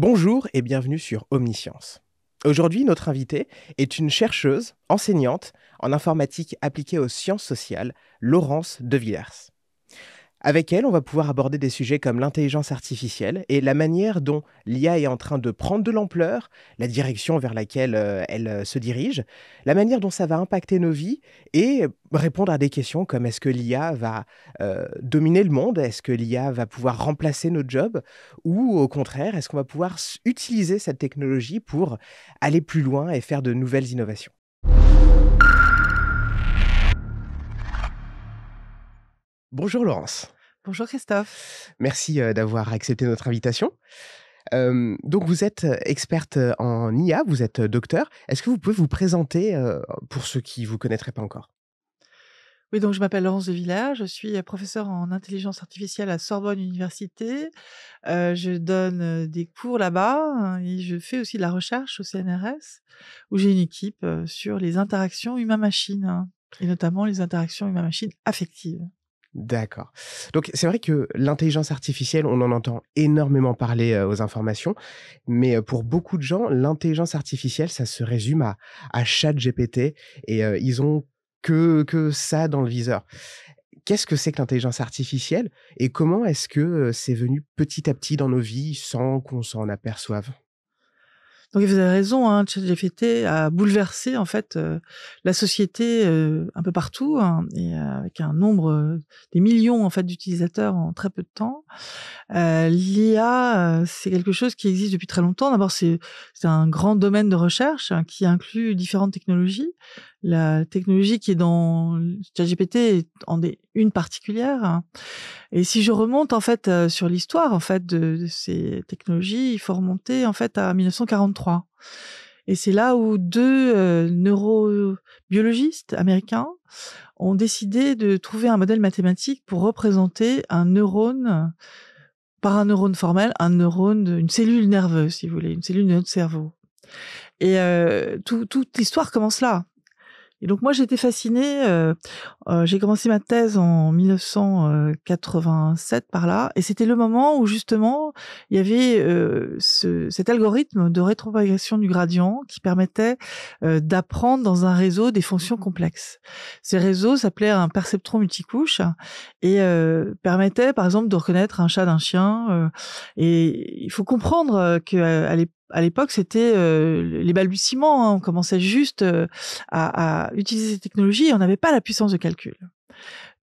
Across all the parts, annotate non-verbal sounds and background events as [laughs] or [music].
Bonjour et bienvenue sur Omniscience. Aujourd'hui, notre invitée est une chercheuse, enseignante en informatique appliquée aux sciences sociales, Laurence De Villers. Avec elle, on va pouvoir aborder des sujets comme l'intelligence artificielle et la manière dont l'IA est en train de prendre de l'ampleur, la direction vers laquelle euh, elle euh, se dirige, la manière dont ça va impacter nos vies et répondre à des questions comme est-ce que l'IA va euh, dominer le monde, est-ce que l'IA va pouvoir remplacer nos jobs ou au contraire, est-ce qu'on va pouvoir utiliser cette technologie pour aller plus loin et faire de nouvelles innovations. Bonjour Laurence. Bonjour Christophe. Merci euh, d'avoir accepté notre invitation. donc vous êtes euh, experte euh, en IA, vous êtes docteur. Est-ce que vous pouvez vous présenter pour ceux qui ne vous connaîtraient pas encore oui, donc je m'appelle Laurence de Villard, je suis professeure en intelligence artificielle à Sorbonne Université. je donne des cours là-bas hein, et je fais aussi de la recherche au CNRS où j'ai une équipe sur les interactions humain-machine hein, et notamment les interactions humain-machine affectives. D'accord. Donc c'est vrai que l'intelligence artificielle, on en entend énormément parler aux informations, mais pour beaucoup de gens, l'intelligence artificielle, ça se résume à, à chat GPT et ils ont que, que ça dans le viseur. Qu'est-ce que c'est que l'intelligence artificielle et comment est-ce que c'est venu petit à petit dans nos vies sans qu'on s'en aperçoive donc vous avez raison, hein, ChatGPT a bouleversé en fait euh, la société euh, un peu partout hein, et euh, avec un nombre des millions en fait d'utilisateurs en très peu de temps. L'IA, c'est quelque chose qui existe depuis très longtemps. D'abord, c'est un grand domaine de recherche hein, qui inclut différentes technologies la technologie qui est dans ChatGPT en est une particulière. Et si je remonte en fait euh, sur l'histoire en fait de, ces technologies, il faut remonter en fait à 1943. Et c'est là où deux euh, neurobiologistes américains ont décidé de trouver un modèle mathématique pour représenter un neurone par un neurone formel, un neurone, une cellule nerveuse, si vous voulez, une cellule de notre cerveau. Et euh, toute l'histoire commence là. Et donc moi j'étais fascinée. Euh, euh j'ai commencé ma thèse en 1987 par là, et c'était le moment où justement il y avait euh, ce, cet algorithme de rétropropagation du gradient qui permettait euh, d'apprendre dans un réseau des fonctions mmh complexes. Ces réseaux s'appelaient un perceptron multicouche et euh, permettaient par exemple de reconnaître un chat d'un chien. et il faut comprendre que à l'époque à l'époque, c'était les balbutiements. Hein. On commençait juste à, utiliser ces technologies et on n'avait pas la puissance de calcul.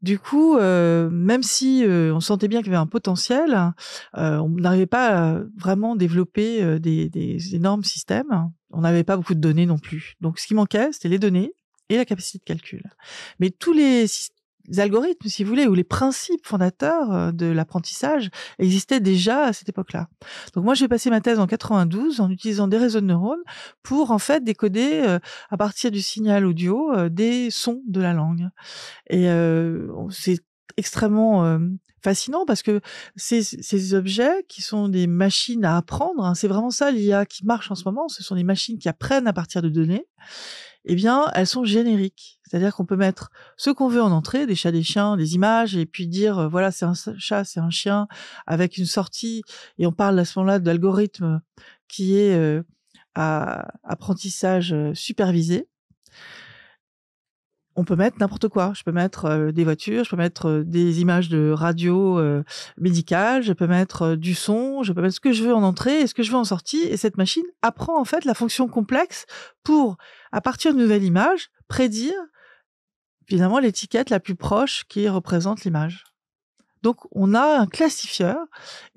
Du coup, même si on sentait bien qu'il y avait un potentiel, on n'arrivait pas à vraiment développer des, énormes systèmes. On n'avait pas beaucoup de données non plus. Donc, ce qui manquait, c'était les données et la capacité de calcul. Mais tous les, algorithmes, si vous voulez, ou les principes fondateurs euh, de l'apprentissage existaient déjà à cette époque-là. Donc moi, j'ai passé ma thèse en 92 en utilisant des réseaux de neurones pour en fait décoder euh, à partir du signal audio euh, des sons de la langue. Et c'est extrêmement fascinant parce que ces, ces, objets qui sont des machines à apprendre, hein, c'est vraiment ça l'IA qui marche en ce moment, ce sont des machines qui apprennent à partir de données eh bien, elles sont génériques. C'est-à-dire qu'on peut mettre ce qu'on veut en entrée, des chats, des chiens, des images, et puis dire, euh, voilà, c'est un chat, c'est un chien, avec une sortie. Et on parle à ce moment-là d'algorithme qui est euh, à apprentissage euh, supervisé. On peut mettre n'importe quoi. Je peux mettre des voitures, je peux mettre des images de radio médicales, je peux mettre du son, je peux mettre ce que je veux en entrée et ce que je veux en sortie. Et cette machine apprend en fait la fonction complexe pour à partir d'une nouvelle image, prédire évidemment l'étiquette la plus proche qui représente l'image. Donc, on a un classifieur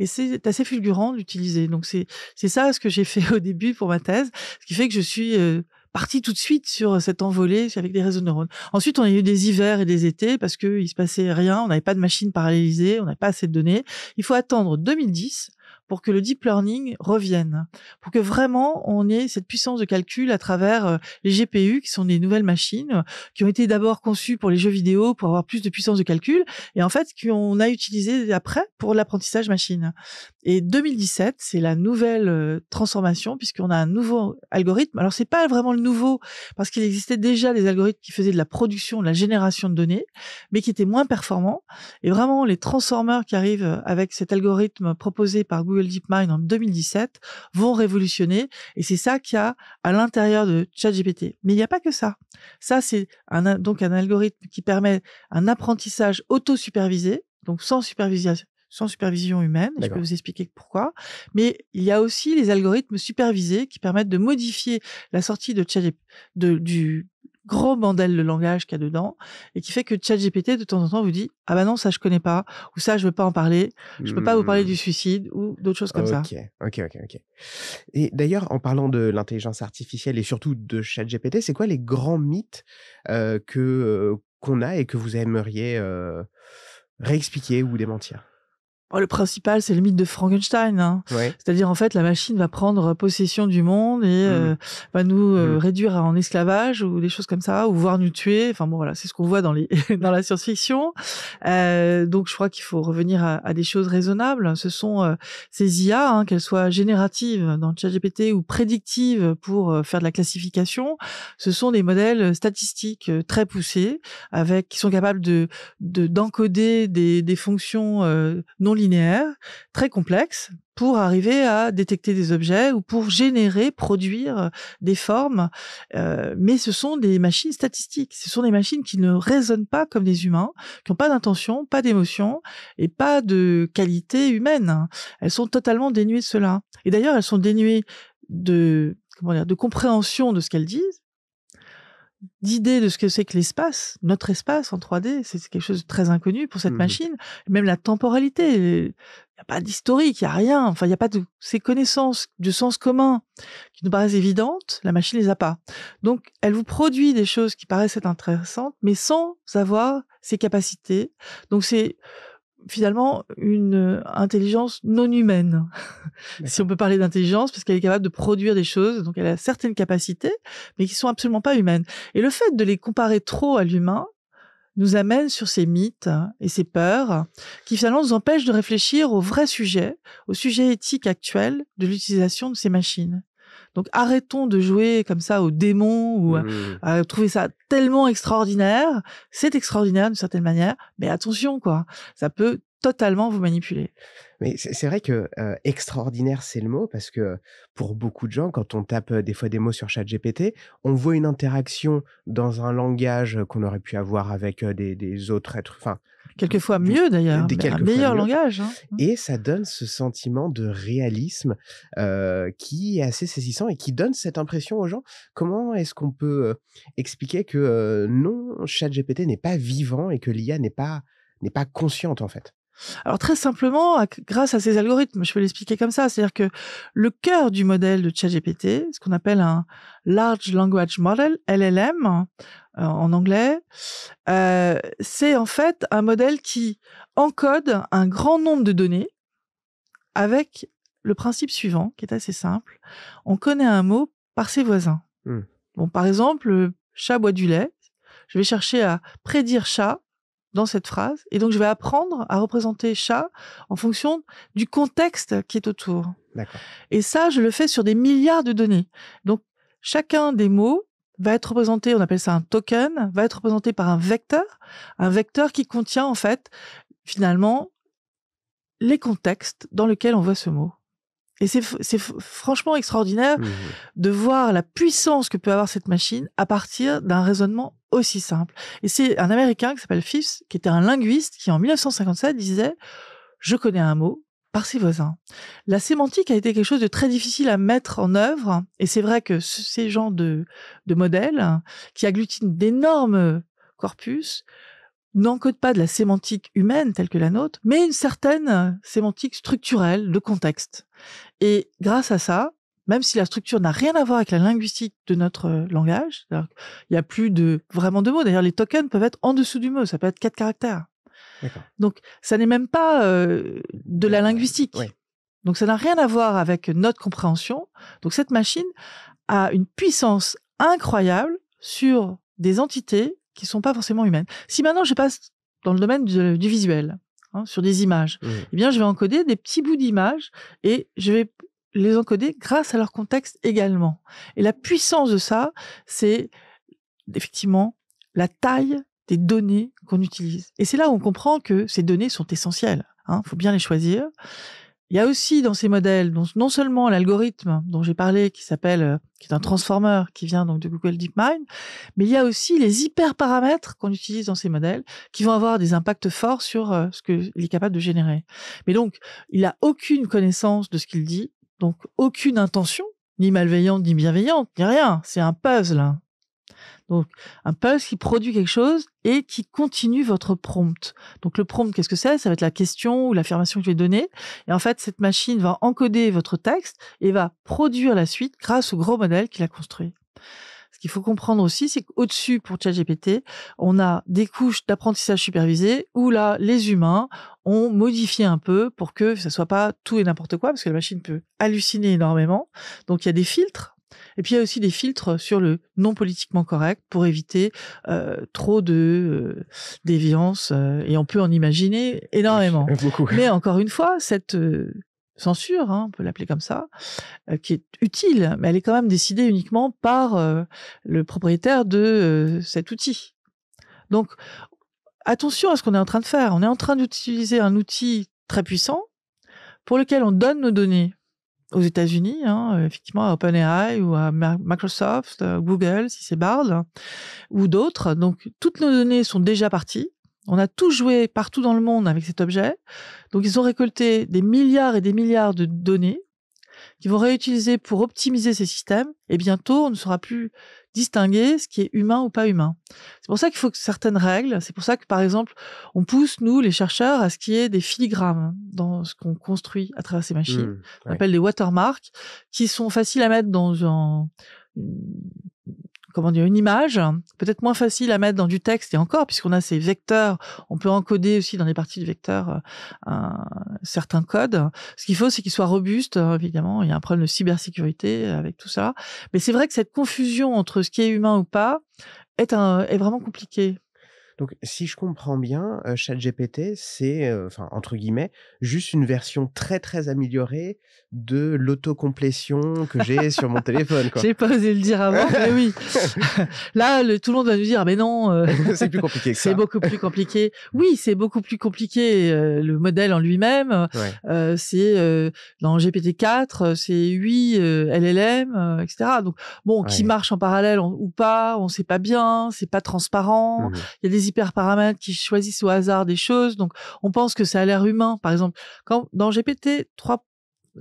et c'est assez fulgurant d'utiliser. Donc, c'est ça ce que j'ai fait [laughs] au début pour ma thèse, ce qui fait que je suis parti euh, partie tout de suite sur cet envolée avec des réseaux de neurones. Ensuite, on a eu des hivers et des étés parce qu'il ne se passait rien, on n'avait pas de machine parallélisée, on n'avait pas assez de données. Il faut attendre 2010 pour que le deep learning revienne, pour que vraiment on ait cette puissance de calcul à travers euh, les GPU, qui sont des nouvelles machines, euh, qui ont été d'abord conçues pour les jeux vidéo, pour avoir plus de puissance de calcul, et en fait qu'on a utilisé après pour l'apprentissage machine. Et 2017, c'est la nouvelle euh, transformation, puisqu'on a un nouveau algorithme. Alors c'est pas vraiment le nouveau, parce qu'il existait déjà des algorithmes qui faisaient de la production, de la génération de données, mais qui étaient moins performants. Et vraiment, les transformeurs qui arrivent avec cet algorithme proposé par Google DeepMind en 2017 vont révolutionner. Et c'est ça qu'il y a à l'intérieur de ChatGPT. Mais il n'y a pas que ça. Ça, c'est un, donc un algorithme qui permet un apprentissage auto-supervisé, donc sans supervision, sans supervision humaine. Je peux vous expliquer pourquoi. Mais il y a aussi les algorithmes supervisés qui permettent de modifier la sortie de, de du, gros bandel de langage qu'il y a dedans et qui fait que ChatGPT de temps en temps vous dit ah bah non ça je connais pas ou ça je veux pas en parler je peux pas vous parler du mmh. suicide ou d'autres choses comme ça. Ok ok ok Et d'ailleurs en parlant de l'intelligence artificielle et surtout de ChatGPT c'est quoi les grands mythes euh, que euh, qu'on a et que vous aimeriez euh, réexpliquer ou démentir Oh, le principal, c'est le mythe de Frankenstein. Hein. C'est-à-dire, en fait, la machine va prendre possession du monde et euh, mm. va nous euh, mm. réduire en esclavage ou des choses comme ça, ou voire nous tuer. Enfin bon, voilà, c'est ce qu'on voit dans, les [laughs] dans la science-fiction. Euh, donc, je crois qu'il faut revenir à, des choses raisonnables. Ce sont ces IA, hein, qu'elles soient génératives dans GPT ou prédictives pour faire de la classification. Ce sont des modèles statistiques très poussés, avec qui sont capables de d'encoder des, des fonctions non linéaire, très complexes, pour arriver à détecter des objets ou pour générer, produire euh, des formes. Euh, mais ce sont des machines statistiques. Ce sont des machines qui ne raisonnent pas comme des humains, qui n'ont pas d'intention, pas d'émotion et pas de qualité humaine. Elles sont totalement dénuées de cela. Et d'ailleurs, elles sont dénuées de, de compréhension de ce qu'elles disent d'idée de ce que c'est que l'espace, notre espace en 3D, c'est quelque chose de très inconnu pour cette mmh. machine. Même la temporalité, il n'y a pas d'historique, il n'y a rien. Enfin, il n'y a pas de ces connaissances du sens commun qui nous paraissent évidentes, la machine les a pas. Donc, elle vous produit des choses qui paraissent être intéressantes, mais sans avoir ces capacités. Donc, c'est finalement une euh, intelligence non humaine, [laughs] si on peut parler d'intelligence, parce qu'elle est capable de produire des choses, donc elle a certaines capacités, mais qui sont absolument pas humaines. Et le fait de les comparer trop à l'humain nous amène sur ces mythes et ces peurs qui finalement nous empêchent de réfléchir au vrai sujet, au sujet éthique actuel de l'utilisation de ces machines. Donc arrêtons de jouer comme ça au démon ou euh, mmh. à trouver ça tellement extraordinaire. C'est extraordinaire d'une certaine manière, mais attention quoi, ça peut totalement vous manipuler. Mais c'est vrai que euh, extraordinaire, c'est le mot, parce que pour beaucoup de gens, quand on tape euh, des fois des mots sur ChatGPT, on voit une interaction dans un langage qu'on aurait pu avoir avec des, autres êtres, enfin, Quelquefois mieux d'ailleurs, un meilleur langage. Hein. Et ça donne ce sentiment de réalisme euh, qui est assez saisissant et qui donne cette impression aux gens. Comment est-ce qu'on peut euh, expliquer que euh, non, non, ChatGPT n'est pas vivant et que l'IA n'est pas n'est pas consciente en fait alors très simplement, grâce à ces algorithmes, je vais l'expliquer comme ça, c'est-à-dire que le cœur du modèle de ChatGPT, ce qu'on appelle un Large Language Model, LLM euh, en anglais, euh, c'est en fait un modèle qui encode un grand nombre de données avec le principe suivant, qui est assez simple. On connaît un mot par ses voisins. Mmh. par exemple, chat boit du lait. Je vais chercher à prédire chat dans cette phrase. Et donc, je vais apprendre à représenter chat en fonction du contexte qui est autour. Et ça, je le fais sur des milliards de données. Donc, chacun des mots va être représenté, on appelle ça un token, va être représenté par un vecteur, un vecteur qui contient en fait finalement les contextes dans lesquels on voit ce mot. Et c'est franchement extraordinaire mmh de voir la puissance que peut avoir cette machine à partir d'un raisonnement aussi simple. Et c'est un Américain qui s'appelle Phipps, qui était un linguiste, qui en 1957 disait Je connais un mot par ses voisins. La sémantique a été quelque chose de très difficile à mettre en œuvre, et c'est vrai que ces gens de, de modèles qui agglutinent d'énormes corpus n'encodent pas de la sémantique humaine telle que la nôtre, mais une certaine sémantique structurelle de contexte. Et grâce à ça, même si la structure n'a rien à voir avec la linguistique de notre euh, langage. Il n'y a plus de vraiment de mots. D'ailleurs, les tokens peuvent être en dessous du mot. Ça peut être quatre caractères. Donc, ça n'est même pas euh, de la linguistique. Donc, ça n'a rien à voir avec notre compréhension. Donc, cette machine a une puissance incroyable sur des entités qui ne sont pas forcément humaines. Si maintenant je passe dans le domaine du visuel, hein, sur des images, mmh. eh bien, je vais encoder des petits bouts d'images et je vais les encoder grâce à leur contexte également. Et la puissance de ça, c'est effectivement la taille des données qu'on utilise. Et c'est là où on comprend que ces données sont essentielles. Il hein. faut bien les choisir. Il y a aussi dans ces modèles, non seulement l'algorithme dont j'ai parlé, qui s'appelle, euh, qui est un transformer qui vient donc de Google DeepMind, mais il y a aussi les hyperparamètres qu'on utilise dans ces modèles qui vont avoir des impacts forts sur euh, ce qu'il est capable de générer. Mais donc, il n'a aucune connaissance de ce qu'il dit, donc aucune intention, ni malveillante, ni bienveillante, ni rien. C'est un puzzle. Hein. Donc un puzzle qui produit quelque chose et qui continue votre prompt. Donc le prompt, qu'est-ce que c'est Ça va être la question ou l'affirmation que je vais donner. Et en fait, cette machine va encoder votre texte et va produire la suite grâce au gros modèle qu'il a construit. Ce qu'il faut comprendre aussi, c'est qu'au-dessus, pour ChatGPT, on a des couches d'apprentissage supervisé où là, les humains ont modifié un peu pour que ça soit pas tout et n'importe quoi, parce que la machine peut halluciner énormément. Donc, il y a des filtres. Et puis il y a aussi des filtres sur le non politiquement correct pour éviter euh, trop de euh, euh, et on peut en imaginer énormément. Beaucoup. Mais encore une fois, cette censure, hein, on peut l'appeler comme ça, euh, qui est utile, mais elle est quand même décidée uniquement par euh, le propriétaire de euh, cet outil. Donc, attention à ce qu'on est en train de faire. On est en train d'utiliser un outil très puissant pour lequel on donne nos données aux États-Unis, hein, effectivement à OpenAI ou à Microsoft, Google si c'est Bard hein, ou d'autres. Donc toutes nos données sont déjà parties on a tout joué partout dans le monde avec cet objet. Donc, ils ont récolté des milliards et des milliards de données qu'ils vont réutiliser pour optimiser ces systèmes. Et bientôt, on ne saura plus distinguer ce qui est humain ou pas humain. C'est pour ça qu'il faut certaines règles. C'est pour ça que, par exemple, on pousse, nous, les chercheurs, à ce qu'il y ait des filigrammes dans ce qu'on construit à travers ces machines. Mmh, on appelle des watermarks, qui sont faciles à mettre dans un, comment dire, une image, peut-être moins facile à mettre dans du texte et encore, puisqu'on a ces vecteurs, on peut encoder aussi dans les parties de vecteurs euh, un, certains codes. Ce qu'il faut, c'est qu'ils soient robustes, hein, évidemment. Il y a un problème de cybersécurité avec tout ça. Mais c'est vrai que cette confusion entre ce qui est humain ou pas est, un, est vraiment compliquée. Donc, si je comprends bien, euh, ChatGPT, c'est, euh, enfin, entre guillemets, juste une version très, très améliorée de l'autocomplétion que j'ai sur mon téléphone. [laughs] J'ai pas osé le dire avant, mais oui. [laughs] Là, tout le monde va nous dire, mais non. Euh, [laughs] c'est C'est beaucoup plus compliqué. Oui, c'est beaucoup plus compliqué. Euh, le modèle en lui-même, euh, c'est dans GPT-4, c'est 8 LLM, etc. Donc, bon, qui marche en parallèle ou pas, on sait pas bien, c'est pas transparent. Mmh. Il y a des hyperparamètres qui choisissent au hasard des choses. Donc, on pense que c'est a l'air humain. Par exemple, quand, dans GPT 3,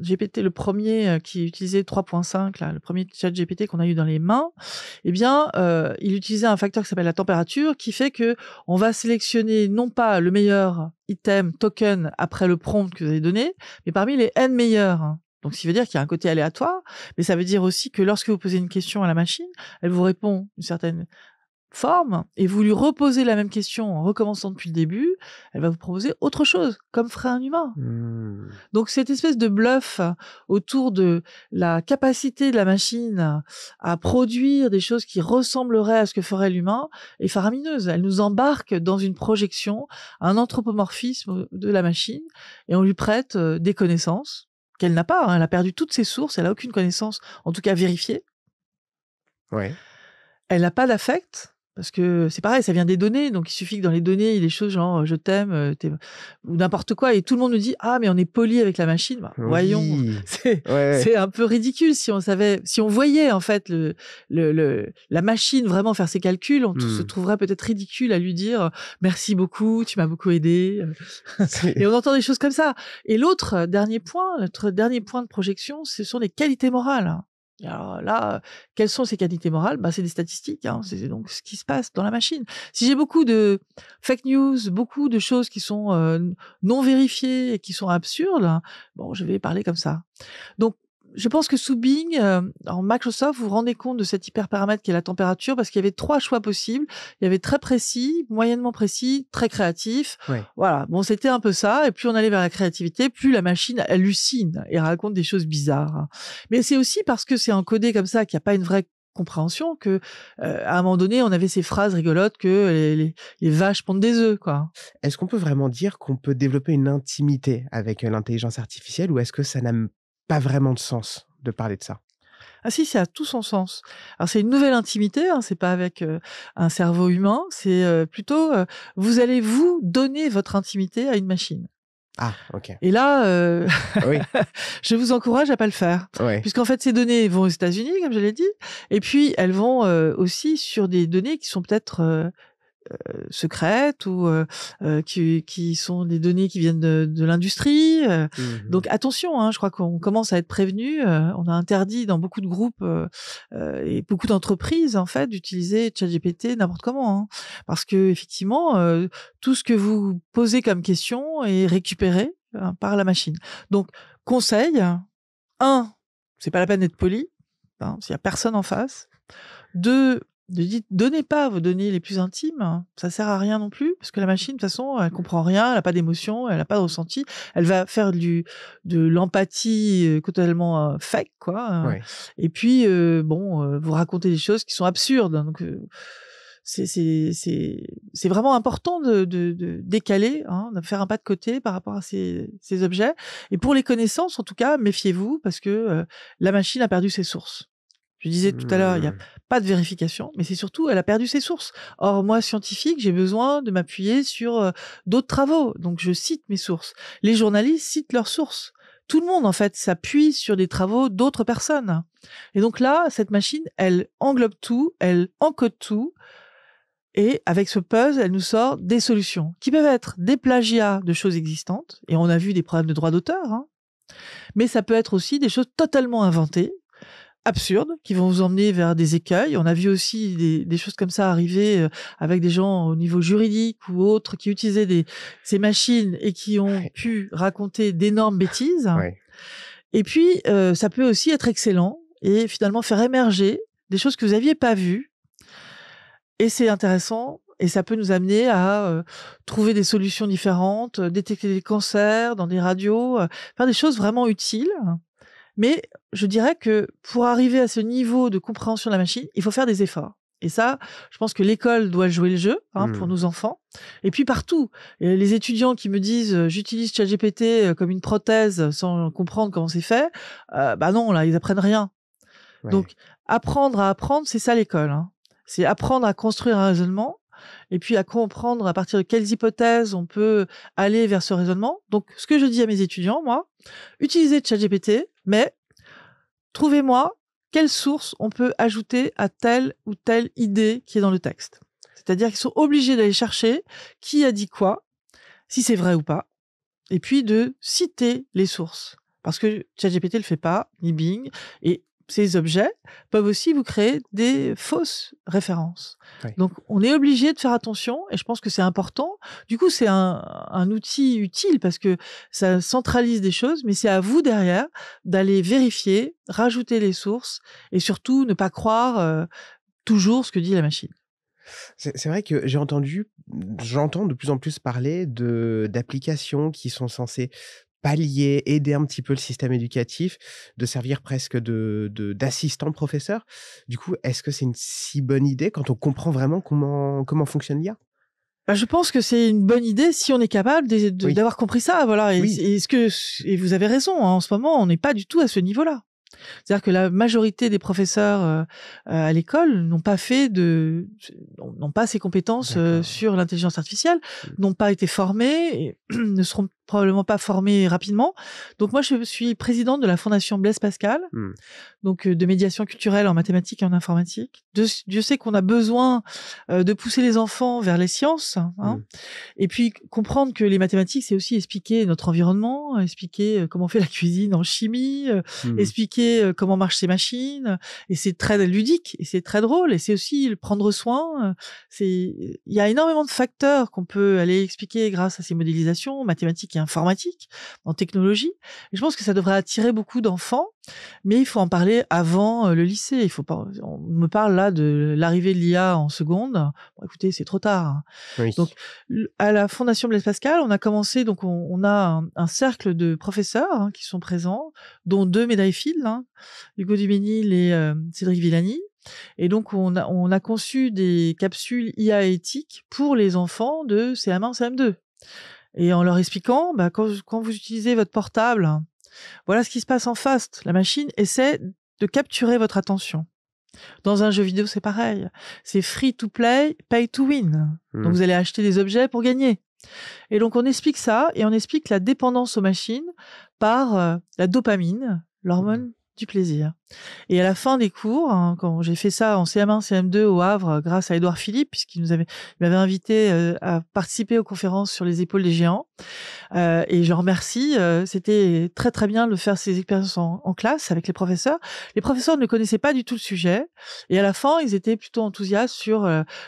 GPT, le premier euh, qui utilisait 3.5, le premier chat GPT qu'on a eu dans les mains, eh bien, euh, il utilisait un facteur qui s'appelle la température, qui fait que on va sélectionner non pas le meilleur item, token après le prompt que vous avez donné, mais parmi les n meilleurs. Donc, ça veut dire qu'il y a un côté aléatoire, mais ça veut dire aussi que lorsque vous posez une question à la machine, elle vous répond une certaine forme et vous lui reposez la même question en recommençant depuis le début, elle va vous proposer autre chose, comme ferait un humain. Mmh. Donc cette espèce de bluff autour de la capacité de la machine à produire des choses qui ressembleraient à ce que ferait l'humain est faramineuse. Elle nous embarque dans une projection, un anthropomorphisme de la machine et on lui prête euh, des connaissances qu'elle n'a pas. Hein. Elle a perdu toutes ses sources, elle n'a aucune connaissance, en tout cas vérifiée. Elle n'a pas d'affect, parce que c'est pareil, ça vient des données. Donc, il suffit que dans les données, il y ait des choses genre je t'aime, ou n'importe quoi. Et tout le monde nous dit Ah, mais on est poli avec la machine. Bah, voyons. [laughs] C'est un peu ridicule si on savait, si on voyait en fait le, la machine vraiment faire ses calculs, on se mmh. trouverait peut-être ridicule à lui dire Merci beaucoup, tu m'as beaucoup aidé. et on entend des choses comme ça. Et l'autre euh, dernier point, notre dernier point de projection, ce sont les qualités morales. Hein. Alors là, quelles sont ces qualités morales ben, C'est des statistiques, hein, c'est donc ce qui se passe dans la machine. Si j'ai beaucoup de fake news, beaucoup de choses qui sont non vérifiées et qui sont absurdes, hein, bon, je vais parler comme ça. Donc je pense que sous Bing, euh, en Microsoft, vous vous rendez compte de cet hyperparamètre qui est la température, parce qu'il y avait trois choix possibles. Il y avait très précis, moyennement précis, très créatif. Voilà. Bon, c'était un peu ça. Et plus on allait vers la créativité, plus la machine hallucine et raconte des choses bizarres. Mais c'est aussi parce que c'est encodé comme ça qu'il n'y a pas une vraie compréhension que euh, à un moment donné on avait ces phrases rigolotes que les, vaches pondent des œufs quoi. Est-ce qu'on peut vraiment dire qu'on peut développer une intimité avec euh, l'intelligence artificielle ou est-ce que ça n'a pas vraiment de sens de parler de ça. Ah si, ça a tout son sens. Alors c'est une nouvelle intimité, hein, c'est pas avec euh, un cerveau humain, c'est euh, plutôt euh, vous allez vous donner votre intimité à une machine. Ah, ok. Et là, ah [laughs] je vous encourage à pas le faire, puisqu'en fait ces données vont aux États-Unis, comme je l'ai dit, et puis elles vont aussi sur des données qui sont peut-être euh, secrètes ou euh, euh, qui, qui, sont des données qui viennent de, l'industrie. Donc mmh attention, hein, je crois qu'on commence à être prévenu. on a interdit dans beaucoup de groupes et beaucoup d'entreprises en fait d'utiliser ChatGPT n'importe comment, hein. parce que effectivement tout ce que vous posez comme question est récupéré hein, par la machine. Donc conseil un, c'est pas la peine d'être poli, hein, s'il y a personne en face. Deux, de dites, donnez pas vos données les plus intimes, hein. ça sert à rien non plus, parce que la machine, de toute façon, elle mmh. comprend rien, elle n'a pas d'émotion, elle n'a pas de ressenti, elle va faire du, de l'empathie totalement fake, quoi. Hein. Et puis, bon, vous racontez des choses qui sont absurdes. Hein. donc, c'est vraiment important de, de, décaler, hein, de faire un pas de côté par rapport à ces, ces objets. Et pour les connaissances, en tout cas, méfiez-vous parce que la machine a perdu ses sources. Je disais tout à l'heure, il n'y a mmh. pas de vérification, mais c'est surtout, elle a perdu ses sources. Or, moi, scientifique, j'ai besoin de m'appuyer sur euh, d'autres travaux. Donc, je cite mes sources. Les journalistes citent leurs sources. Tout le monde, en fait, s'appuie sur des travaux d'autres personnes. Et donc là, cette machine, elle englobe tout, elle encode tout. Et avec ce puzzle, elle nous sort des solutions qui peuvent être des plagiats de choses existantes. Et on a vu des problèmes de droit d'auteur. Hein. Mais ça peut être aussi des choses totalement inventées absurdes qui vont vous emmener vers des écueils. On a vu aussi des, choses comme ça arriver euh, avec des gens au niveau juridique ou autres qui utilisaient ces machines et qui ont pu raconter d'énormes bêtises. Et puis, euh, ça peut aussi être excellent et finalement faire émerger des choses que vous n'aviez pas vues. Et c'est intéressant et ça peut nous amener à euh, trouver des solutions différentes, détecter des cancers dans des radios, faire des choses vraiment utiles. Mais je dirais que pour arriver à ce niveau de compréhension de la machine, il faut faire des efforts. Et ça, je pense que l'école doit jouer le jeu hein, pour mmh. nos enfants. Et puis partout, euh, les étudiants qui me disent euh, j'utilise ChatGPT euh, comme une prothèse sans comprendre comment c'est fait, bah non, là, ils apprennent rien. Donc apprendre à apprendre, c'est ça l'école. Hein. C'est apprendre à construire un raisonnement et puis à comprendre à partir de quelles hypothèses on peut aller vers ce raisonnement. Donc ce que je dis à mes étudiants, moi, utilisez ChatGPT mais trouvez-moi quelle source on peut ajouter à telle ou telle idée qui est dans le texte. C'est-à-dire qu'ils sont obligés d'aller chercher qui a dit quoi, si c'est vrai ou pas, et puis de citer les sources. Parce que ChatGPT ne le fait pas, ni Bing, et ces objets peuvent aussi vous créer des fausses références. Donc, on est obligé de faire attention et je pense que c'est important. Du coup, c'est un, outil utile parce que ça centralise des choses, mais c'est à vous derrière d'aller vérifier, rajouter les sources et surtout ne pas croire euh, toujours ce que dit la machine. C'est vrai que j'ai entendu, j'entends de plus en plus parler de d'applications qui sont censées pallier, aider un petit peu le système éducatif, de servir presque de, d'assistant professeur. Du coup, est-ce que c'est une si bonne idée quand on comprend vraiment comment, comment fonctionne l'IA bah, je pense que c'est une bonne idée si on est capable d'avoir compris ça, voilà. Et, ce que et vous avez raison. Hein, en ce moment, on n'est pas du tout à ce niveau-là. C'est-à-dire que la majorité des professeurs euh, euh, à l'école n'ont pas fait de, n'ont pas ces compétences euh, sur l'intelligence artificielle, mmh. n'ont pas été formés, et [clears throat] ne seront probablement pas formé rapidement. Donc moi, je suis présidente de la Fondation Blaise Pascal, mmh. donc euh, de médiation culturelle en mathématiques et en informatique. Dieu sait qu'on a besoin euh, de pousser les enfants vers les sciences, hein. mmh. et puis comprendre que les mathématiques, c'est aussi expliquer notre environnement, expliquer euh, comment on fait la cuisine en chimie, mmh. expliquer comment marchent ces machines. Et c'est très ludique, et c'est très drôle, et c'est aussi le prendre soin. C'est il y a énormément de facteurs qu'on peut aller expliquer grâce à ces modélisations mathématiques informatique, en technologie. je pense que ça devrait attirer beaucoup d'enfants, mais il faut en parler avant euh, le lycée. Il faut pas, on me parle là de l'arrivée de l'IA en seconde. écoutez, c'est trop tard. Hein. Donc, à la Fondation Blaise Pascal, on a commencé, donc on, a un, cercle de professeurs hein, qui sont présents, dont deux médailles filles hein, Hugo Duménil et euh, Cédric Villani. Et donc, on a, on a, conçu des capsules IA éthiques pour les enfants de CM1, CM2 et en leur expliquant, bah, quand, vous utilisez votre portable, voilà ce qui se passe en fast. La machine essaie de capturer votre attention. Dans un jeu vidéo, c'est pareil. C'est free to play, pay to win. Mmh. Donc vous allez acheter des objets pour gagner. Et donc on explique ça et on explique la dépendance aux machines par euh, la dopamine, l'hormone mmh. du plaisir. Et à la fin des cours, hein, quand j'ai fait ça en CM1, CM2 au Havre, grâce à Édouard Philippe, puisqu'il nous avait, m'avait invité euh, à participer aux conférences sur les épaules des géants, euh, et je remercie. Euh, c'était très très bien de faire ces expériences en, classe avec les professeurs. Les professeurs ne connaissaient pas du tout le sujet, et à la fin, ils étaient plutôt enthousiastes sur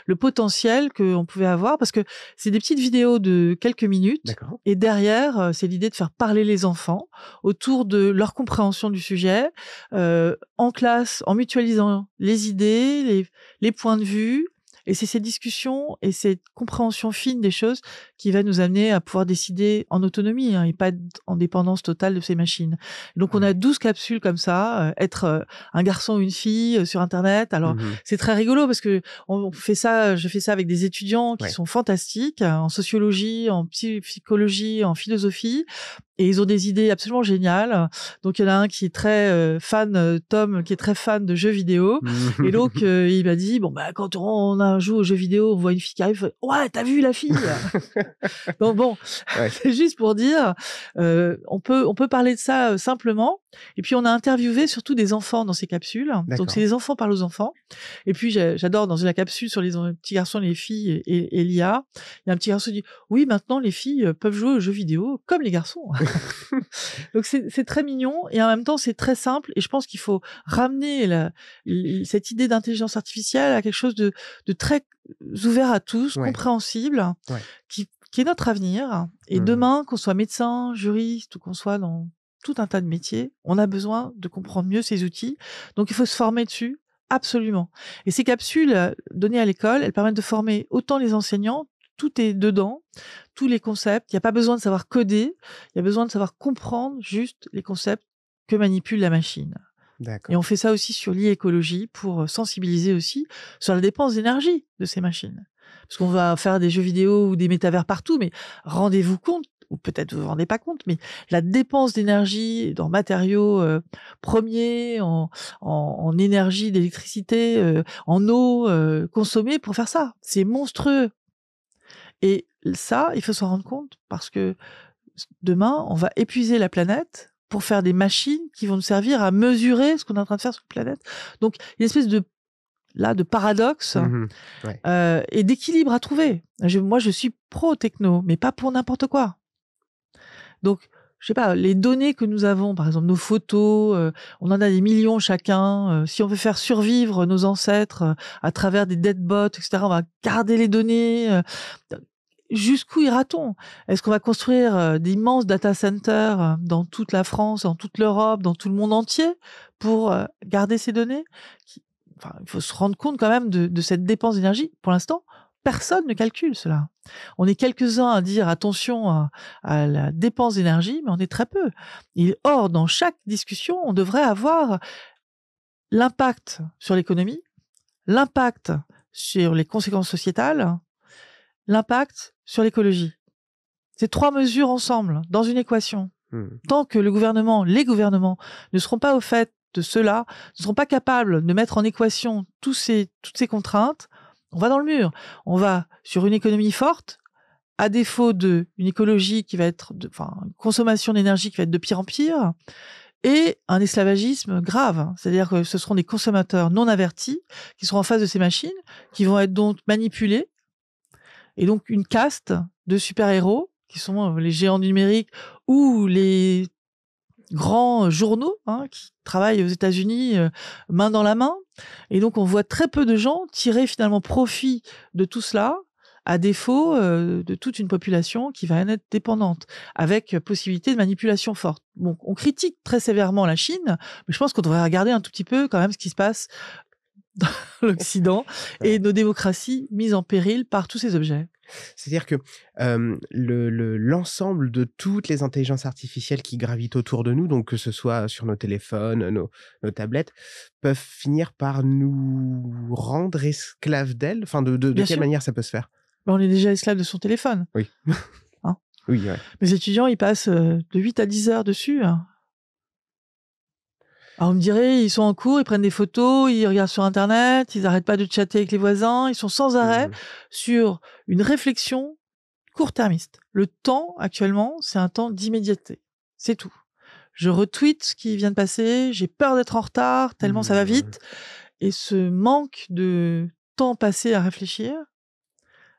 le potentiel qu'on pouvait avoir, parce que c'est des petites vidéos de quelques minutes, et derrière, c'est l'idée de faire parler les enfants autour de leur compréhension du sujet. Euh, euh, en classe, en mutualisant les idées, les, points de vue. Et c'est ces discussions et cette compréhension fine des choses qui va nous amener à pouvoir décider en autonomie hein, et pas en dépendance totale de ces machines. Donc on a 12 capsules comme ça, euh, être euh, un garçon ou une fille sur Internet. Alors mmh c'est très rigolo parce que on, fait ça, je fais ça avec des étudiants qui sont fantastiques hein, en sociologie, en psychologie, en philosophie. Et ils ont des idées absolument géniales. Donc il y en a un qui est très euh, fan, euh, Tom, qui est très fan de jeux vidéo. [laughs] et donc euh, il m'a dit bon bah quand on, a, joue aux jeux vidéo, on voit une fille qui arrive, ouais t'as vu la fille. [laughs] donc bon, [laughs] c'est juste pour dire, on peut on peut parler de ça simplement. Et puis on a interviewé surtout des enfants dans ces capsules. Donc c'est les enfants parlent aux enfants. Et puis j'adore dans la capsule sur les petits garçons, les filles et, l'IA, il y a un petit garçon qui dit oui maintenant les filles euh, peuvent jouer aux jeux vidéo comme les garçons. [laughs] Donc c'est très mignon et en même temps c'est très simple et je pense qu'il faut ramener cette idée d'intelligence artificielle à quelque chose de, très ouvert à tous, compréhensible, qui est notre avenir. Et mmh. demain, qu'on soit médecin, juriste ou qu'on soit dans tout un tas de métiers. On a besoin de comprendre mieux ces outils. Donc, il faut se former dessus, absolument. Et ces capsules euh, données à l'école, elles permettent de former autant les enseignants, tout est dedans, tous les concepts. Il n'y a pas besoin de savoir coder, il y a besoin de savoir comprendre juste les concepts que manipule la machine. Et on fait ça aussi sur l'e-écologie pour euh, sensibiliser aussi sur la dépense d'énergie de ces machines. Parce qu'on va faire des jeux vidéo ou des métavers partout, mais rendez-vous compte ou peut-être vous vous rendez pas compte, mais la dépense d'énergie dans matériaux euh, premiers, en, énergie, d'électricité, euh, en eau euh, consommée pour faire ça, c'est monstrueux. Et ça, il faut s'en rendre compte parce que demain, on va épuiser la planète pour faire des machines qui vont nous servir à mesurer ce qu'on est en train de faire sur la planète. Donc, il y a une espèce de là de paradoxe mmh et d'équilibre à trouver. moi, je suis pro techno, mais pas pour n'importe quoi. Donc, je sais pas, les données que nous avons, par exemple nos photos, euh, on en a des millions chacun. Euh, si on veut faire survivre nos ancêtres euh, à travers des deadbots, etc., on va garder les données. Jusqu'où ira-t-on Est-ce qu'on va construire d'immenses data centers dans toute la France, dans toute l'Europe, dans tout le monde entier pour garder ces données Il faut se rendre compte quand même de cette dépense d'énergie. Pour l'instant, personne ne calcule cela. On est quelques-uns à dire attention à, la dépense d'énergie, mais on est très peu. or, dans chaque discussion, on devrait avoir l'impact sur l'économie, l'impact sur les conséquences sociétales, l'impact sur l'écologie. Ces trois mesures ensemble, dans une équation. Hmm. Tant que le gouvernement, les gouvernements, ne seront pas au fait de cela, ne seront pas capables de mettre en équation toutes ces contraintes, on va dans le mur. On va sur une économie forte, à défaut de une écologie qui va être, consommation d'énergie qui va être de pire en pire, et un esclavagisme grave. C'est-à-dire que ce seront des consommateurs non avertis qui seront en face de ces machines, qui vont être donc manipulés, et donc une caste de super-héros qui sont les géants numériques numérique ou les grands journaux hein, qui travaillent aux États-Unis euh, main dans la main. Et donc, on voit très peu de gens tirer finalement profit de tout cela, à défaut euh, de toute une population qui va en être dépendante, avec possibilité de manipulation forte. Bon, on critique très sévèrement la Chine, mais je pense qu'on devrait regarder un tout petit peu quand même ce qui se passe dans [laughs] l'Occident et nos démocraties mises en péril par tous ces objets. C'est-à-dire que l'ensemble de toutes les intelligences artificielles qui gravitent autour de nous, donc que ce soit sur nos téléphones, nos, tablettes, peuvent finir par nous rendre esclaves d'elles. de, quelle manière ça peut se faire bah, On est déjà esclave de son téléphone. Oui. Mes hein étudiants, ils passent de 8 à 10 heures dessus. Hein. Alors, ah, on me dirait, ils sont en cours, ils prennent des photos, ils regardent sur Internet, ils n'arrêtent pas de chatter avec les voisins, ils sont sans arrêt mmh. sur une réflexion court-termiste. Le temps, actuellement, c'est un temps d'immédiateté. C'est tout. Je retweete ce qui vient de passer, j'ai peur d'être en retard, tellement ça va mmh, vite. Et ce manque de temps passé à réfléchir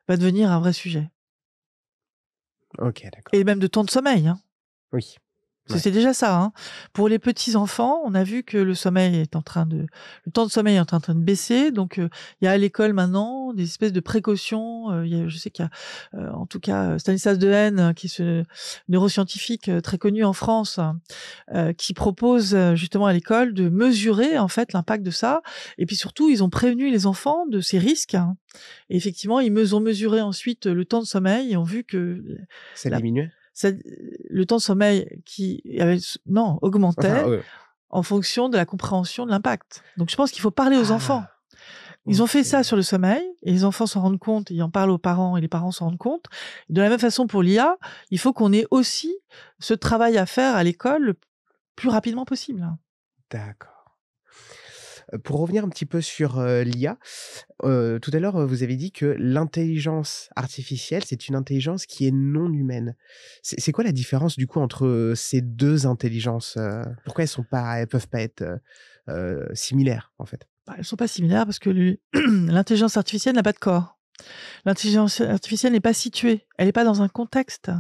va devenir un vrai sujet. Ok, d'accord. Et même de temps de sommeil. Hein. Oui. C'est déjà ça. Hein. Pour les petits enfants, on a vu que le sommeil est en train de, le temps de sommeil est en train de baisser. Donc, euh, il y a à l'école maintenant des espèces de précautions. Euh, je sais qu'il y a, euh, en tout cas, Stanislas Dehaene, qui est ce neuroscientifique très connu en France, hein, qui propose justement à l'école de mesurer en fait l'impact de ça. Et puis surtout, ils ont prévenu les enfants de ces risques. Hein. effectivement, ils ont mesuré ensuite le temps de sommeil et ont vu que c'est la... diminuait le temps de sommeil qui avait, non, ah, augmentait en fonction de la compréhension de l'impact. Donc je pense qu'il faut parler aux enfants. Ah, ils ont fait ça sur le sommeil, et les enfants s'en rendent compte, ils en parlent aux parents, et les parents s'en rendent compte. De la même façon pour l'IA, il faut qu'on ait aussi ce travail à faire à l'école le plus rapidement possible. D'accord. Euh, pour revenir un petit peu sur l'IA, tout à l'heure, vous avez dit que l'intelligence artificielle, c'est une intelligence qui est non humaine. C'est quoi la différence du coup entre ces deux intelligences Pourquoi elles sont pas, peuvent pas être similaires en fait bah, Elles sont pas similaires parce que [clears throat] l'intelligence artificielle n'a pas de corps. L'intelligence artificielle n'est pas située, elle n'est pas dans un contexte.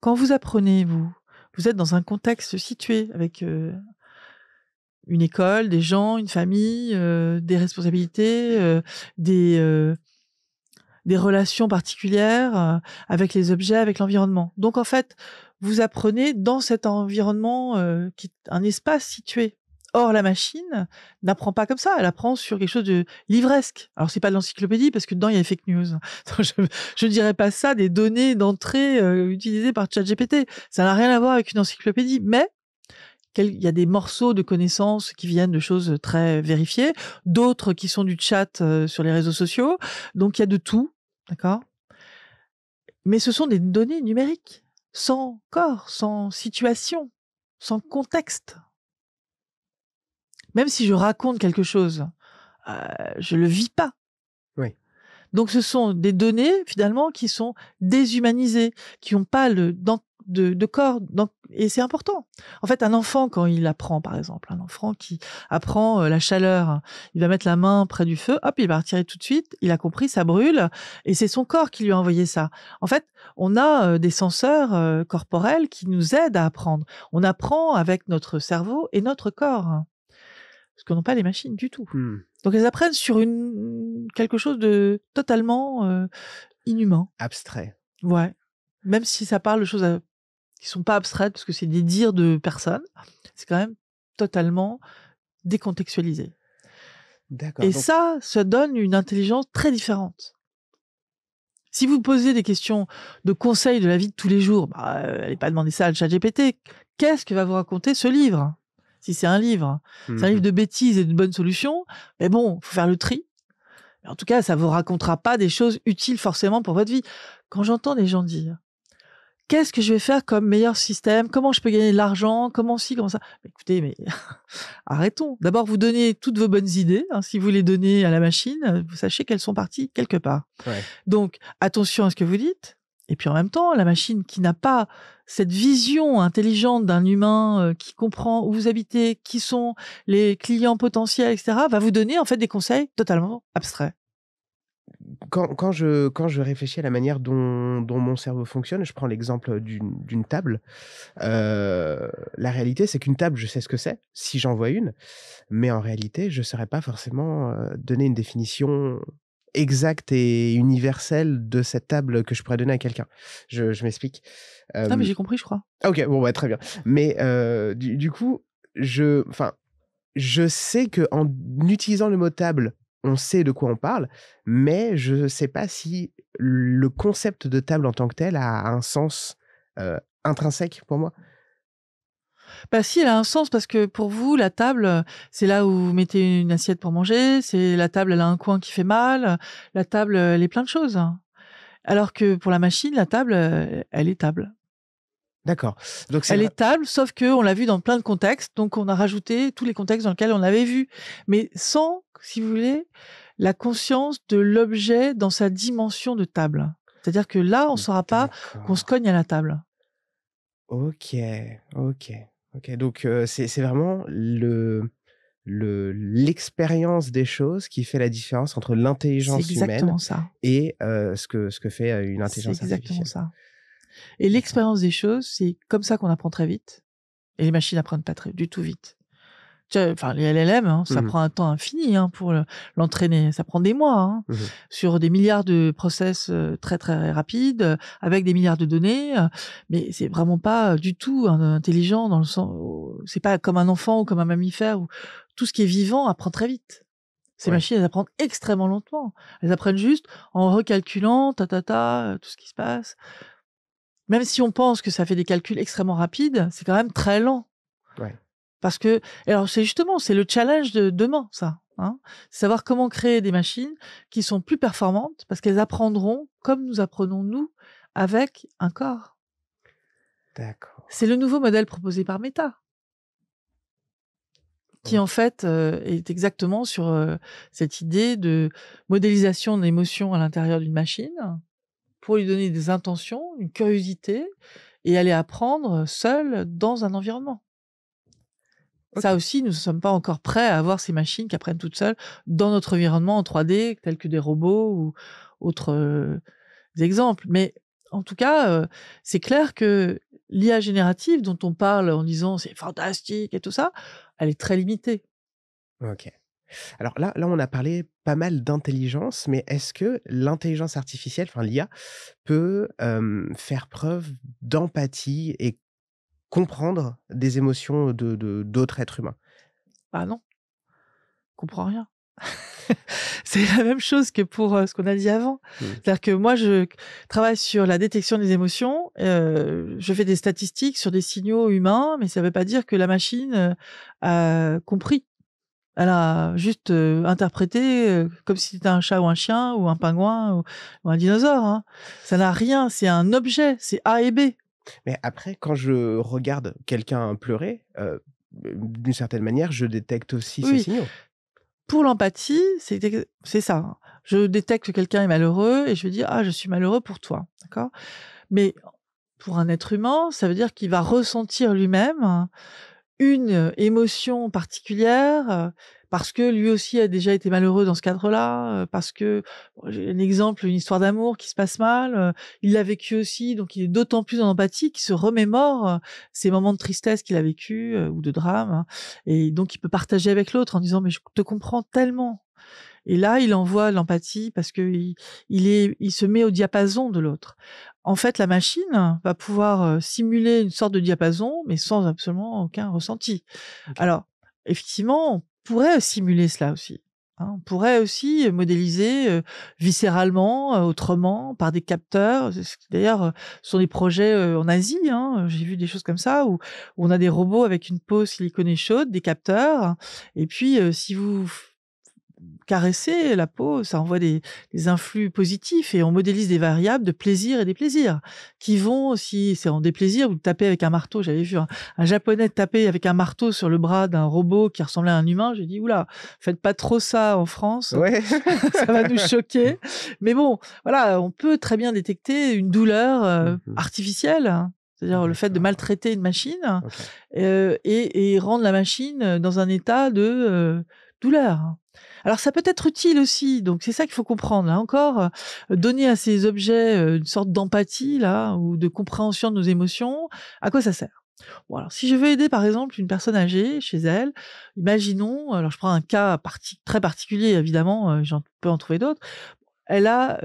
Quand vous apprenez, vous, vous êtes dans un contexte situé avec une école, des gens, une famille, euh, des responsabilités, euh, euh, des, relations particulières avec les objets, avec l'environnement. Donc en fait, vous apprenez dans cet environnement qui est un espace situé. Or, la machine n'apprend pas comme ça, elle apprend sur quelque chose de livresque. Alors, n'est pas de l'encyclopédie parce que dedans, il y a les fake news. [laughs] je ne dirais pas ça des données d'entrée utilisées par ChatGPT. Ça n'a rien à voir avec une encyclopédie, mais il y a des morceaux de connaissances qui viennent de choses euh, très vérifiées, d'autres qui sont du chat euh, sur les réseaux sociaux. Donc il y a de tout, d'accord Mais ce sont des données numériques, sans corps, sans situation, sans contexte. Même si je raconte quelque chose, je euh, je le vis pas. Oui. Donc ce sont des données finalement qui sont déshumanisées, qui n'ont pas le, de, corps. Donc, et c'est important. En fait, un enfant, quand il apprend, par exemple, un enfant qui apprend euh, la chaleur, il va mettre la main près du feu, hop, il va retirer tout de suite, il a compris, ça brûle, et c'est son corps qui lui a envoyé ça. En fait, on a euh, des senseurs euh, corporels qui nous aident à apprendre. On apprend avec notre cerveau et notre corps hein, ce que n'a pas les machines du tout. Hmm. Donc elles apprennent sur une quelque chose de totalement inhumain, abstrait. Ouais. Même si ça parle de choses qui sont pas abstraites parce que c'est des dires de personnes, c'est quand même totalement décontextualisé. Et ça, ça donne une intelligence très différente. Si vous posez des questions de conseils de la vie de tous les jours, n'allez bah, euh, pas demander ça à GPT. Qu'est-ce que va vous raconter ce livre Si c'est un livre, hein. c'est un livre mmh de bêtises et de bonnes solutions. Mais bon, faut faire le tri. en tout cas, ça vous racontera pas des choses utiles forcément pour votre vie. Quand j'entends des gens dire qu'est-ce que je vais faire comme meilleur système Comment je peux gagner de l'argent Comment si Comment ça bah, Écoutez, mais [laughs] arrêtons. D'abord, vous donnez toutes vos bonnes idées. Hein. si vous les donnez à la machine, vous sachez qu'elles sont parties quelque part. Donc, attention à ce que vous dites. Et puis en même temps, la machine qui n'a pas cette vision intelligente d'un humain euh, qui comprend où vous habitez, qui sont les clients potentiels, etc., va vous donner en fait des conseils totalement abstraits quand, quand, je, quand je réfléchis à la manière dont, mon cerveau fonctionne, je prends l'exemple d'une table. Euh, la réalité, c'est qu'une table, je sais ce que c'est, si j'en vois une, mais en réalité, je ne saurais pas forcément euh, donner une définition exacte et universelle de cette table que je pourrais donner à quelqu'un. Je, m'explique. Non, ah, mais euh, j'ai compris, je crois. Ah, ok, bon, bah, très bien. Mais du, du, coup, je, enfin, je sais que en utilisant le mot table on sait de quoi on parle, mais je ne sais pas si le concept de table en tant que tel a un sens intrinsèque pour moi. Bah si, elle a un sens parce que pour vous, la table, c'est là où vous mettez une assiette pour manger, c'est la table, elle a un coin qui fait mal, la table, elle est plein de choses. Alors que pour la machine, la table, elle est table. D'accord. Donc elle est table, sauf que on l'a vu dans plein de contextes, donc on a rajouté tous les contextes dans lesquels on l'avait vu, mais sans, si vous voulez, la conscience de l'objet dans sa dimension de table. C'est-à-dire que là, on ne saura pas qu'on se cogne à la table. Ok, ok, ok. Donc euh, c'est vraiment le l'expérience des choses qui fait la différence entre l'intelligence humaine et euh, ce que ce que fait euh, une intelligence artificielle. ça. Et l'expérience des choses, c'est comme ça qu'on apprend très vite. Et les machines apprennent pas très, du tout vite. Enfin, les LLM, hein, ça mmh prend un temps infini hein, pour l'entraîner. ça prend des mois hein, mmh sur des milliards de process euh, très très rapides, euh, avec des milliards de données. Euh, mais c'est vraiment pas du tout intelligent dans le sens. C'est pas comme un enfant ou comme un mammifère ou tout ce qui est vivant apprend très vite. Ces machines, elles apprennent extrêmement lentement. Elles apprennent juste en recalculant, ta, ta, ta, tout ce qui se passe même si on pense que ça fait des calculs extrêmement rapides, c'est quand même très lent. Parce que, alors c'est justement, c'est le challenge de demain, ça. Hein. savoir comment créer des machines qui sont plus performantes parce qu'elles apprendront comme nous apprenons nous avec un corps. D'accord. C'est le nouveau modèle proposé par Meta qui en fait euh, est exactement sur euh, cette idée de modélisation d'émotions à l'intérieur d'une machine pour lui donner des intentions, une curiosité, et aller apprendre seul dans un environnement. Ça aussi, nous ne sommes pas encore prêts à avoir ces machines qui apprennent toutes seules dans notre environnement en 3D, tels que des robots ou autres euh, exemples. Mais en tout cas, euh, c'est clair que l'IA générative dont on parle en disant c'est fantastique et tout ça, elle est très limitée. Ok. Alors là, là, on a parlé pas mal d'intelligence, mais est-ce que l'intelligence artificielle, enfin l'IA, peut faire preuve d'empathie et comprendre des émotions de d'autres êtres humains Ah non, je comprends rien. [laughs] c'est la même chose que pour ce qu'on a dit avant. Mmh. C'est-à-dire que moi, je travaille sur la détection des émotions, je fais des statistiques sur des signaux humains, mais ça ne veut pas dire que la machine a compris elle a juste interprété comme si c'était un chat ou un chien ou un pingouin ou, un dinosaure. Hein. Ça n'a rien, c'est un objet, c'est A et B. Mais après, quand je regarde quelqu'un pleurer, mmh, d'une certaine manière, je détecte aussi ces signaux. Pour l'empathie, c'est ça. Hein. Je détecte que quelqu'un est malheureux et je dis ah je suis malheureux pour toi, d'accord. Mais pour un être humain, ça veut dire qu'il va ressentir lui-même hein, une émotion particulière parce que lui aussi a déjà été malheureux dans ce cadre-là, parce que j'ai un exemple, une histoire d'amour qui se passe mal, il l'a vécu aussi, donc il est d'autant plus en empathie qu'il se remémore ces moments de tristesse qu'il a vécu ou de drame, hein, et donc il peut partager avec l'autre en disant mais je te comprends tellement, et là, il envoie l'empathie parce qu'il il se met au diapason de l'autre. En fait, la machine va pouvoir euh, simuler une sorte de diapason, mais sans absolument aucun ressenti. Alors, effectivement, on pourrait simuler cela aussi. Hein. On pourrait aussi modéliser euh, viscéralement, euh, autrement, par des capteurs. D'ailleurs, ce sont des projets en Asie. Hein. J'ai vu des choses comme ça où, on a des robots avec une peau siliconée chaude, des capteurs. Et puis, si vous caresser la peau, ça envoie des, influx positifs et on modélise des variables de plaisir et des plaisirs qui vont, aussi, c'est en déplaisir, vous tapez avec un marteau. J'avais vu un, japonais taper avec un marteau sur le bras d'un robot qui ressemblait à un humain. J'ai dit, oula, faites pas trop ça en France. [laughs] ça va nous choquer. Mais bon, voilà, on peut très bien détecter une douleur euh, mmh artificielle. Hein, c'est-à-dire le fait de maltraiter une machine euh, et, rendre la machine euh, dans un état de douleur. Alors ça peut être utile aussi, donc c'est ça qu'il faut comprendre. Là encore, euh, donner à ces objets euh, une sorte d'empathie là ou de compréhension de nos émotions, à quoi ça sert Bon, si je veux aider par exemple une personne âgée chez elle, imaginons, alors je prends un cas très particulier évidemment, euh, j'en peux en trouver d'autres, elle a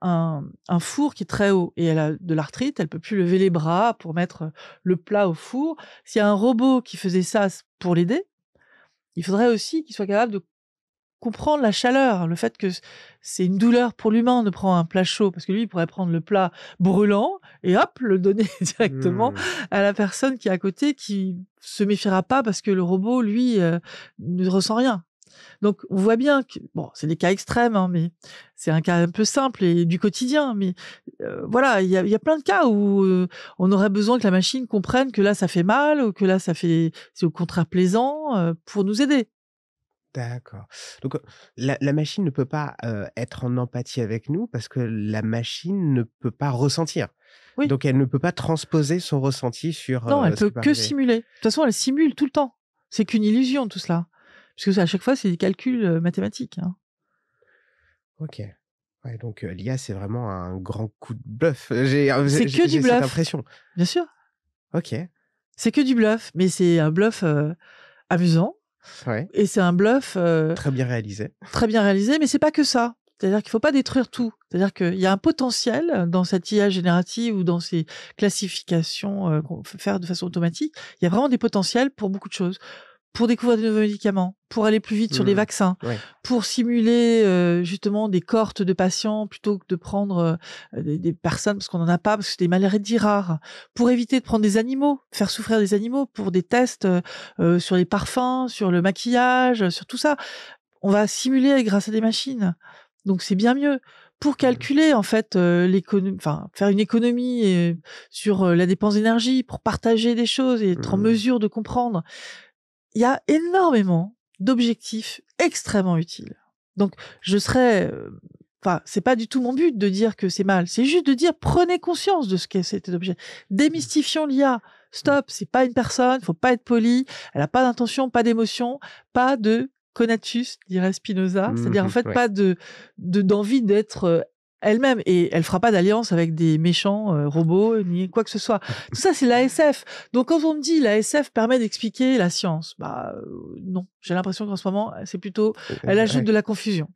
un, four qui est très haut et elle a de l'arthrite, elle peut plus lever les bras pour mettre le plat au four. S'il y a un robot qui faisait ça pour l'aider, il faudrait aussi qu'il soit capable de comprendre la chaleur, le fait que c'est une douleur pour l'humain de prendre un plat chaud, parce que lui, il pourrait prendre le plat brûlant et hop, le donner [laughs] directement mmh. à la personne qui est à côté, qui se méfiera pas parce que le robot, lui, euh, ne ressent rien. Donc, on voit bien que, bon, c'est des cas extrêmes, hein, mais c'est un cas un peu simple et du quotidien. Mais euh, voilà, il y, a, plein de cas où euh, on aurait besoin que la machine comprenne que là, ça fait mal ou que là, ça fait, c'est au contraire plaisant pour nous aider. D'accord. Donc la, machine ne peut pas être en empathie avec nous parce que la machine ne peut pas ressentir. Oui. Donc elle ne peut pas transposer son ressenti sur. Non, elle ne peut que simuler. De toute façon, elle simule tout le temps. C'est qu'une illusion tout cela, puisque à chaque fois c'est des calculs mathématiques. Hein. Ok. Ouais, donc l'IA c'est vraiment un grand coup de bluff. J'ai que du bluff. impression. Bien sûr. Ok. C'est que du bluff, mais c'est un bluff amusant et c'est un bluff. Euh, très bien réalisé. Très bien réalisé, mais c'est pas que ça. C'est-à-dire qu'il ne faut pas détruire tout. C'est-à-dire qu'il y a un potentiel dans cette IA générative ou dans ces classifications euh, qu'on peut faire de façon automatique. Il y a vraiment des potentiels pour beaucoup de choses pour découvrir de nouveaux médicaments, pour aller plus vite sur les mmh. vaccins, pour simuler euh, justement des cohortes de patients plutôt que de prendre euh, des, personnes parce qu'on n'en a pas, parce que c'est des maladies rares, pour éviter de prendre des animaux, faire souffrir des animaux, pour des tests euh, sur les parfums, sur le maquillage, sur tout ça. On va simuler grâce à des machines. Donc c'est bien mieux pour mmh. calculer en fait enfin faire une économie sur la dépense d'énergie, pour partager des choses et être en mmh. mesure de comprendre il y a énormément d'objectifs extrêmement utiles. Donc, je serais, euh, enfin, c'est pas du tout mon but de dire que c'est mal. C'est juste de dire prenez conscience de ce qu'est cet objet. Démystifions l'IA. Stop, c'est pas une personne, faut pas être poli, elle a pas d'intention, pas d'émotion, pas de conatus, dirait Spinoza. Mmh, C'est-à-dire, en mmh, fait, pas de, d'envie d'être euh, elle-même et elle fera pas d'alliance avec des méchants euh, robots ni quoi que ce soit. [laughs] Tout ça c'est l'ASF. Donc quand on me dit l'ASF permet d'expliquer la science, bah euh, non, j'ai l'impression qu'en ce moment c'est plutôt elle ajoute de la confusion.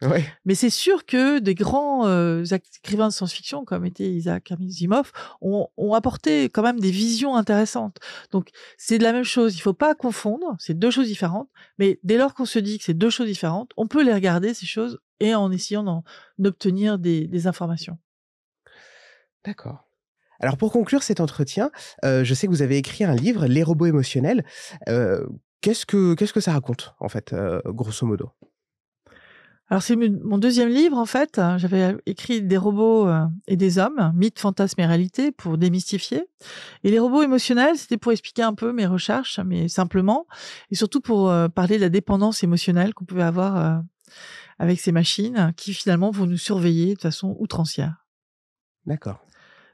Mais c'est sûr que des grands euh, écrivains de science-fiction comme était Isaac Asimov ont, ont, apporté quand même des visions intéressantes. Donc c'est de la même chose, il faut pas confondre, c'est deux choses différentes, mais dès lors qu'on se dit que c'est deux choses différentes, on peut les regarder ces choses et en essayant d'obtenir des, informations. D'accord. Alors pour conclure cet entretien, euh, je sais que vous avez écrit un livre, Les robots émotionnels. Euh, qu'est-ce, que, qu'est-ce que ça raconte, en fait, euh, grosso modo Alors c'est mon deuxième livre, en fait. J'avais écrit Des robots et des hommes, mythes, fantasmes et réalités, pour démystifier. Et les robots émotionnels, c'était pour expliquer un peu mes recherches, mais simplement, et surtout pour parler de la dépendance émotionnelle qu'on pouvait avoir avec ces machines qui finalement vont nous surveiller de façon outrancière. D'accord.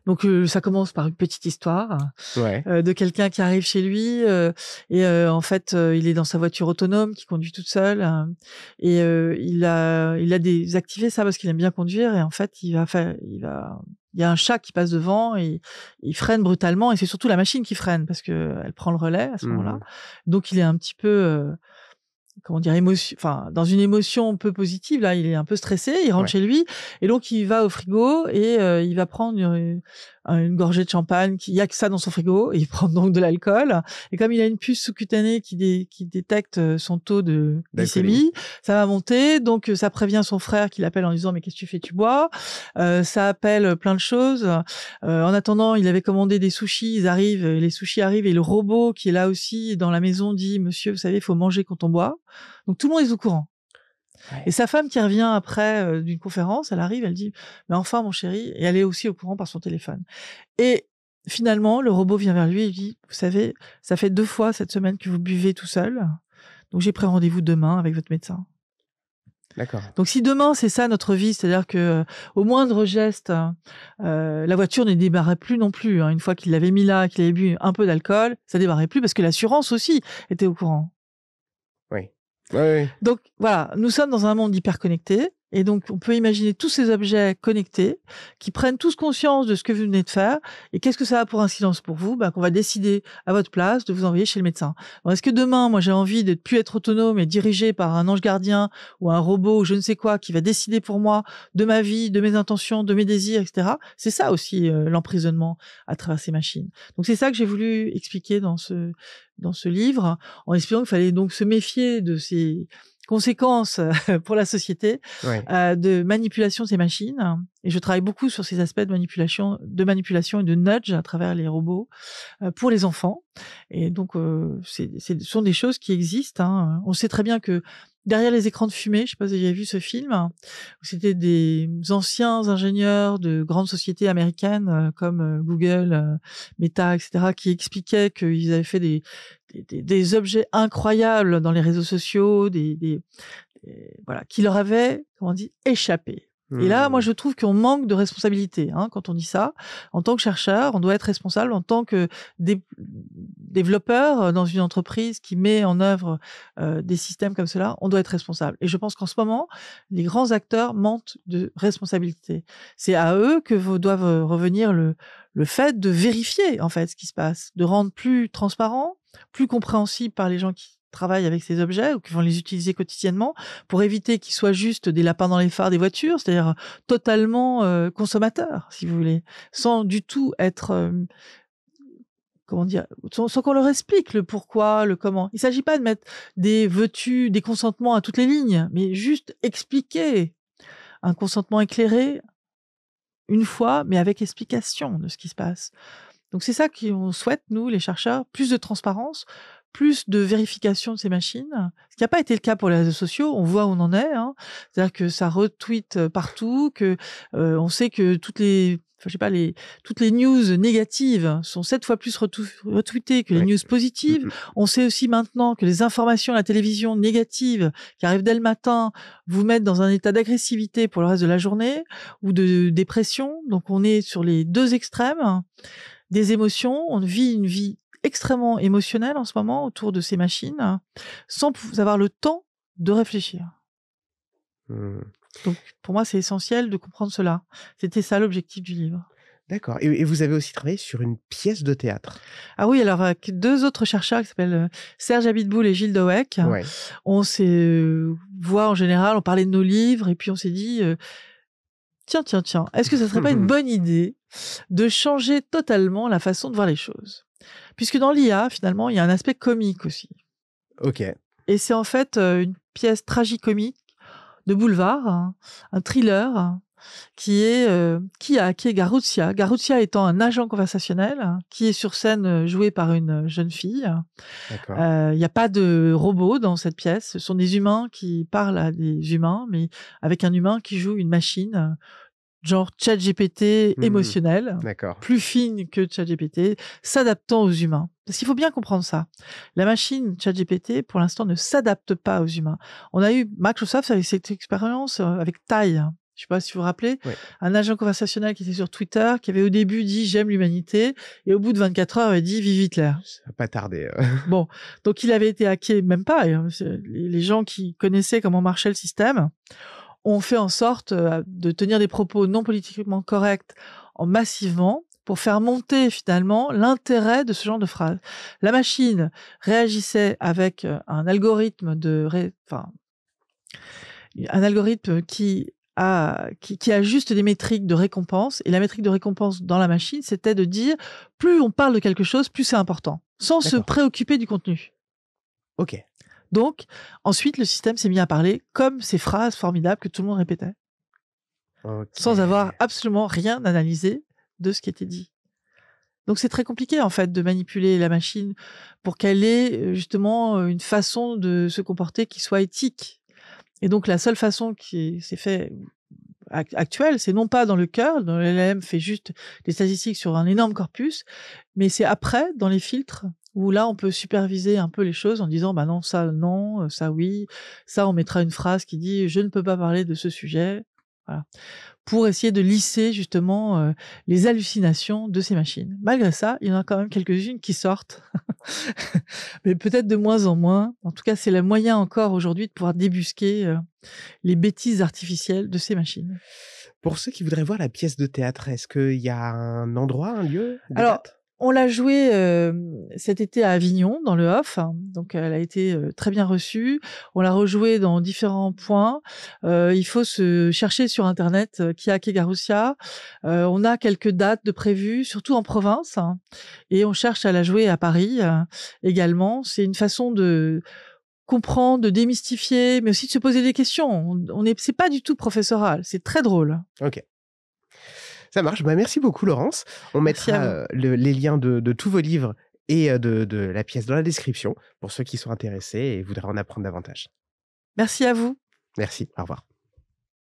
Donc ça commence par une petite histoire de quelqu'un qui arrive chez lui et en fait il est dans sa voiture autonome qui conduit toute seule hein, et il a il a désactivé ça parce qu'il aime bien conduire et en fait il va faire il va il y a un chat qui passe devant et il freine brutalement et c'est surtout la machine qui freine parce que elle prend le relais à ce mmh moment-là donc il est un petit peu comment dire émotion enfin dans une émotion un peu positive là il est un peu stressé il rentre chez lui et donc il va au frigo et euh, il va prendre euh, une gorgée de champagne, Il n'y a que ça dans son frigo, il prend donc de l'alcool. Et comme il a une puce sous-cutanée qui, détecte euh, son taux de glycémie, ça va monter. Donc euh, ça prévient son frère qui l'appelle en disant mais qu'est-ce que tu fais, tu bois. Euh, ça appelle plein de choses. en attendant, il avait commandé des sushis, ils arrivent, les sushis arrivent et le robot qui est là aussi dans la maison dit monsieur, vous savez, il faut manger quand on boit. Donc tout le monde est au courant. Et sa femme qui revient après euh, d'une conférence, elle arrive, elle dit Mais enfin, mon chéri, et elle est aussi au courant par son téléphone. Et finalement, le robot vient vers lui et dit Vous savez, ça fait deux fois cette semaine que vous buvez tout seul. Donc j'ai pris rendez-vous demain avec votre médecin. D'accord. Donc si demain c'est ça notre vie, c'est-à-dire que euh, au moindre geste, euh, la voiture ne débarrait plus non plus. Hein. une fois qu'il l'avait mis là, qu'il avait bu un peu d'alcool, ça débarrait plus parce que l'assurance aussi était au courant. Donc voilà, nous sommes dans un monde hyper connecté. Et donc, on peut imaginer tous ces objets connectés qui prennent tous conscience de ce que vous venez de faire. Et qu'est-ce que ça a pour incidence pour vous ben, Qu'on va décider à votre place de vous envoyer chez le médecin. Est-ce que demain, moi, j'ai envie de plus être autonome et dirigé par un ange gardien ou un robot ou je ne sais quoi qui va décider pour moi de ma vie, de mes intentions, de mes désirs, etc. C'est ça aussi euh, l'emprisonnement à travers ces machines. Donc, c'est ça que j'ai voulu expliquer dans ce, dans ce livre en expliquant qu'il fallait donc se méfier de ces conséquences euh, pour la société euh, de manipulation de ces machines. Et je travaille beaucoup sur ces aspects de manipulation, de manipulation et de nudge à travers les robots euh, pour les enfants. Et donc, ce sont des choses qui existent. Hein. On sait très bien que derrière les écrans de fumée, je sais pas si vous avez vu ce film, c'était des anciens ingénieurs de grandes sociétés américaines euh, comme euh, Google, euh, Meta, etc., qui expliquaient qu'ils avaient fait des, objets incroyables dans les réseaux sociaux, des, voilà, qui leur avaient, comment on dit, échappé. Et là, moi, hmm. je trouve qu'on manque de responsabilité hein, quand on dit ça. En tant que chercheur, on doit être responsable. En tant que développeur euh, dans une entreprise qui met en œuvre euh, des systèmes comme cela, on doit être responsable. Et je pense qu'en ce moment, les grands acteurs manquent de responsabilité. C'est à eux que doivent euh, revenir le, le fait de vérifier en fait ce qui se passe, de rendre plus transparent, plus compréhensible par les gens qui travaillent avec ces objets ou qui vont les utiliser quotidiennement pour éviter qu'ils soient juste des lapins dans les phares des voitures, c'est-à-dire euh, totalement euh, consommateurs, si vous voulez, sans du tout être euh, comment dire, sans, qu'on leur explique le pourquoi, le comment. Il ne s'agit pas de mettre des veux-tu, des consentements à toutes les lignes, mais juste expliquer un consentement éclairé une fois, mais avec explication de ce qui se passe. Donc c'est ça qu'on souhaite, nous, les chercheurs, plus de transparence plus de vérification de ces machines, ce qui n'a pas été le cas pour les réseaux sociaux. On voit où on en est, hein. c'est-à-dire que ça retweet euh, partout, que euh, on sait que toutes les Enfin, je sais pas, les, toutes les news négatives sont sept fois plus retweetées que les news positives. Mm-hmm. On sait aussi maintenant que les informations à la télévision négatives qui arrivent dès le matin vous mettent dans un état d'agressivité pour le reste de la journée ou de dépression. Donc, on est sur les deux extrêmes des émotions. On vit une vie extrêmement émotionnel en ce moment autour de ces machines, sans avoir le temps de réfléchir. Mmh. Donc, pour moi, c'est essentiel de comprendre cela. C'était ça l'objectif du livre. D'accord. Et, vous avez aussi travaillé sur une pièce de théâtre. Ah oui, alors deux autres chercheurs qui s'appellent euh, Serge Abitboul et Gilles Dowek. On s'est euh, voit en général, on parlait de nos livres et puis on s'est dit euh, tiens, tiens, tiens, est-ce que ça serait pas une [laughs] bonne idée de changer totalement la façon de voir les choses Puisque dans l'IA, finalement, il y a un aspect comique aussi. Ok. Et c'est en fait euh, une pièce tragicomique de boulevard, hein, un thriller qui est euh, qui a qui est Garuzia. Garuzia étant un agent conversationnel hein, qui est sur scène euh, joué par une jeune fille. Il n'y a pas de robot dans cette pièce. Ce sont des humains qui parlent à des humains, mais avec un humain qui joue une machine genre ChatGPT GPT hmm. émotionnel, plus fine que GPT, s'adaptant aux humains. Parce qu'il faut bien comprendre ça. La machine GPT, pour l'instant, ne s'adapte pas aux humains. On a eu Microsoft avec cette expérience euh, avec Taille. Je ne sais pas si vous vous rappelez, un agent conversationnel qui était sur Twitter, qui avait au début dit j'aime l'humanité, et au bout de 24 heures, avait dit vive Hitler. Ça n'a pas tardé. Euh. [laughs] Bon, donc il avait été hacké, même pas. Hein. Les gens qui connaissaient comment marchait le système on fait en sorte euh, de tenir des propos non politiquement corrects en massivement pour faire monter finalement l'intérêt de ce genre de phrase. La machine réagissait avec euh, un algorithme de, enfin, un algorithme qui a, qui, ajuste des métriques de récompense. Et la métrique de récompense dans la machine, c'était de dire plus on parle de quelque chose, plus c'est important, sans se préoccuper du contenu. Ok. Donc, ensuite, le système s'est mis à parler comme ces phrases formidables que tout le monde répétait, sans avoir absolument rien analysé de ce qui était dit. Donc, c'est très compliqué, en fait, de manipuler la machine pour qu'elle ait euh, justement euh, une façon de se comporter qui soit éthique. Et donc, la seule façon qui s'est fait actuelle, c'est non pas dans le cœur, dont l'LM fait juste des statistiques sur un énorme corpus, mais c'est après, dans les filtres, où là on peut superviser un peu les choses en disant bah non ça non euh, ça oui ça on mettra une phrase qui dit je ne peux pas parler de ce sujet voilà. pour essayer de lisser justement euh, les hallucinations de ces machines malgré ça il y en a quand même quelques-unes qui sortent [laughs] mais peut-être de moins en moins en tout cas c'est le moyen encore aujourd'hui de pouvoir débusquer euh, les bêtises artificielles de ces machines pour ceux qui voudraient voir la pièce de théâtre, est-ce qu'il y a un endroit, un lieu Alors, on l'a jouée euh, cet été à Avignon, dans le Off. donc, elle a été euh, très bien reçue. On l'a rejouée dans différents points. Euh, il faut se chercher sur Internet qui a Euh, on a quelques dates de prévues, surtout en province. Hein, et on cherche à la jouer à Paris également. C'est une façon de comprendre, de démystifier, mais aussi de se poser des questions. On n'est, c'est pas du tout professoral. C'est très drôle. Ok. Ça marche. Bah, merci beaucoup, Laurence. On mettra euh, les liens de, tous vos livres et euh, de la pièce dans la description pour ceux qui sont intéressés et voudraient en apprendre davantage. Merci à vous. Merci. Au revoir.